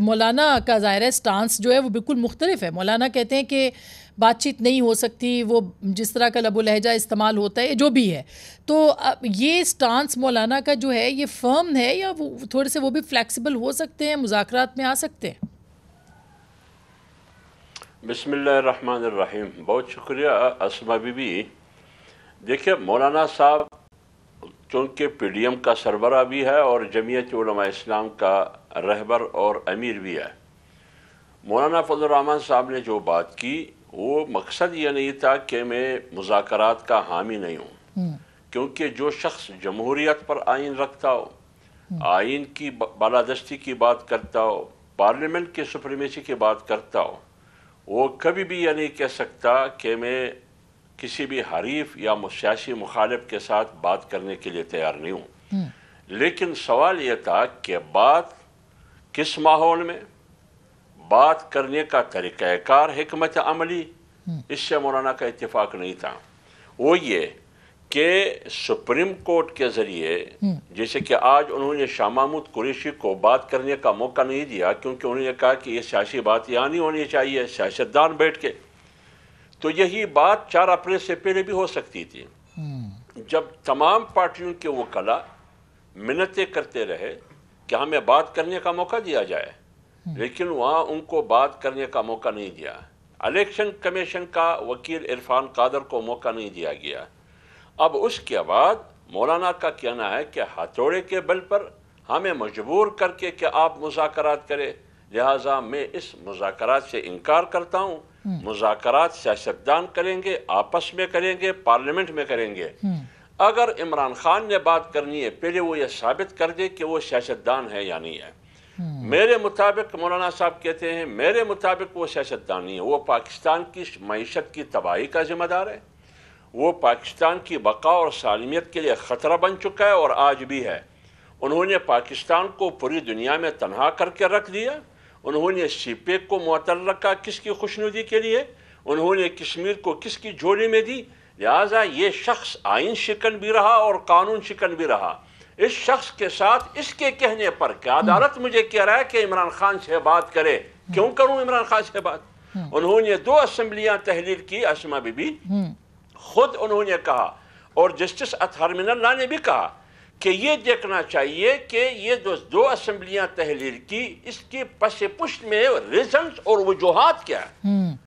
मौलाना का ज़ाहिर स्टांस जो है वो बिल्कुल मुख्तलिफ है मौलाना कहते हैं कि बातचीत नहीं हो सकती वो जिस तरह का लबो लहजा इस्तेमाल होता है जो भी है तो ये स्टांस मौलाना का जो है ये फर्म है या वो थोड़े से वो भी फ्लैक्सीबल हो सकते हैं मुजाकरात में आ सकते हैं बसमीम बहुत शुक्रिया असमा बीबी देखिए मौलाना साहब चूँकि पी डी एम का सरबरा भी है और जमीयत इस्लाम का रहबर और अमीर भी है मौलाना फजलरहमान साहब ने जो बात की वो मकसद ये नहीं था कि मैं मुजाकर का हामी नहीं हूँ हम्म। क्योंकि जो शख्स जमहूरीत पर आइन रखता हो हम्म। आइन की बालादस्ती की बात करता हो पार्लियामेंट की सुप्रीमेसी की बात करता हो वो कभी भी यह नहीं कह सकता कि मैं किसी भी हरीफ या सियासी मुखालिफ के साथ बात करने के लिए तैयार नहीं हूँ लेकिन सवाल यह था कि बात किस माहौल में बात करने का तरीक़ाकार हमत अमली इससे मौलाना का इतफाक़ नहीं था वो ये कि सुप्रीम कोर्ट के ज़रिए जैसे कि आज उन्होंने शाह महमूद कुरेशी को बात करने का मौका नहीं दिया क्योंकि उन्होंने कहा कि ये सियासी बात यहाँ नहीं होनी चाहिए सियासतदान बैठ के तो यही बात चार अप्रैल से पहले भी हो सकती थी हम्म। जब तमाम पार्टियों के वो कला मिन्नतें करते रहे कि हमें बात करने का मौका दिया जाए हम्म। लेकिन वहाँ उनको बात करने का मौका नहीं दिया इलेक्शन कमीशन का वकील इरफान कादर को मौका नहीं दिया गया अब उसके बाद मौलाना का कहना है कि हथौड़े के बल पर हमें मजबूर करके कि आप मुजाकर करें लिहाजा मैं इस मुजाकर से इनकार करता हूँ हम्म। मुजाकर सियासतदान करेंगे आपस में करेंगे पार्लियामेंट में करेंगे हम्म। अगर इमरान खान ने बात करनी है पहले वो ये साबित कर दे कि वो सियासतदान है या नहीं है हम्म। मेरे मुताबिक मौलाना साहब कहते हैं मेरे मुताबिक वो सियासतदान नहीं है वो पाकिस्तान की मीशत की तबाही का जिम्मेदार है वो पाकिस्तान की बका और सालमियत के लिए ख़तरा बन चुका है और आज भी है उन्होंने पाकिस्तान को पूरी दुनिया में तनहा करके रख दिया उन्होंने सीपे को मअतल रखा किसकी खुशनुदी के लिए उन्होंने कश्मीर को किसकी झोली में दी लिहाजा ये शख्स आइन शिकन भी रहा और कानून शिकन भी रहा इस शख्स के साथ इसके कहने पर क्या हम्म। अदालत मुझे कह रहा है कि इमरान खान से बात करे हम्म। क्यों करूं इमरान खान से बात हम्म। उन्होंने दो असम्बलियां तहलील की असमा बीबी खुद उन्होंने कहा और जस्टिस अथहर मिनल्ला ने भी कहा कि ये देखना चाहिए कि ये जो दो असम्बलियाँ तहलील की इसके पस पुष्ट में रिजल्ट और वजूहत क्या है हम्म।